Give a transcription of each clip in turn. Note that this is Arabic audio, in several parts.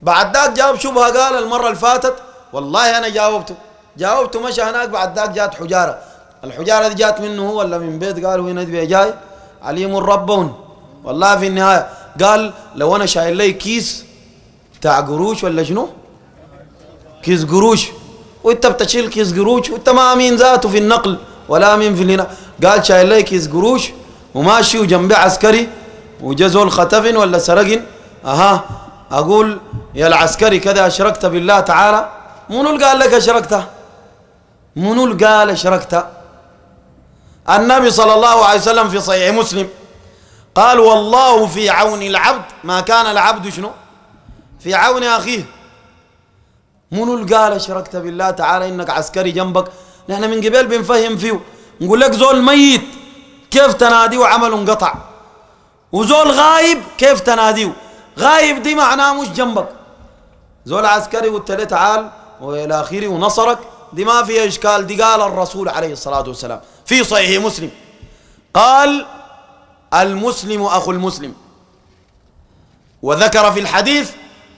بعد ذاك جاب شبهة قال المرة اللي فاتت والله أنا جاوبته جاوبته مشى هناك بعد ذاك جات حجارة الحجارة دي جات منه هو ولا من بيت قال هو ندبي جاي عليم الربون والله في النهاية قال لو أنا شايل لي كيس تاع قروش ولا شنو كيس قروش وانت بتشيل كيس قروش وانت ما امين ذاته في النقل ولا امين في الهنا قال شايل لي كيس قروش وماشي وجنبي عسكري وجزول ختفن ولا سرقن اها أقول يا العسكري كذا أشركت بالله تعالى منو قال لك أشركت منو قال أشركت النبي صلى الله عليه وسلم في صحيح مسلم قال والله في عون العبد ما كان العبد شنو في عون أخيه منو قال أشركت بالله تعالى إنك عسكري جنبك نحن من قبل بنفهم فيه نقول لك زول ميت كيف تناديه وعمله انقطع وزول غايب كيف تناديه غايب دي معناه مش جنبك زول عسكري قلت له تعال والى اخره ونصرك دي ما فيها اشكال دي قال الرسول عليه الصلاه والسلام في صحيح مسلم قال المسلم اخو المسلم وذكر في الحديث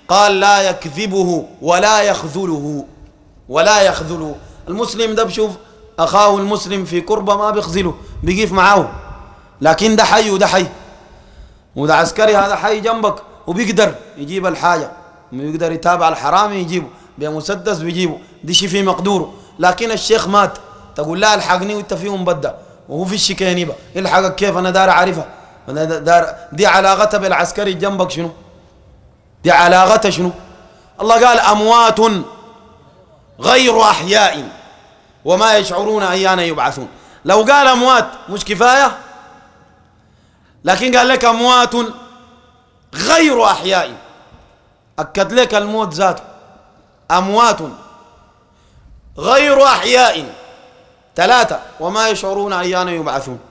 قال لا يكذبه ولا يخذله ولا يخذله المسلم ده بشوف اخاه المسلم في كربه ما بيخذله بيقيف معاه لكن ده حي وده حي وده عسكري هذا حي جنبك وبيقدر يجيب الحاجة بيقدر يتابع الحرام يجيبه بمسدس بيجيبه دي شي في مقدوره لكن الشيخ مات تقول لا الحقني وانت فيه مبدع وهو في الشكاين يبقى الحقك كيف انا دار اعرفها انا دار دي علاقتها بالعسكري جنبك شنو دي علاقتها شنو الله قال اموات غير احياء وما يشعرون ايانا يبعثون لو قال اموات مش كفايه لكن قال لك اموات غير أحياء أكد لك الموت ذاته أموات غير أحياء ثلاثة وما يشعرون أيان يبعثون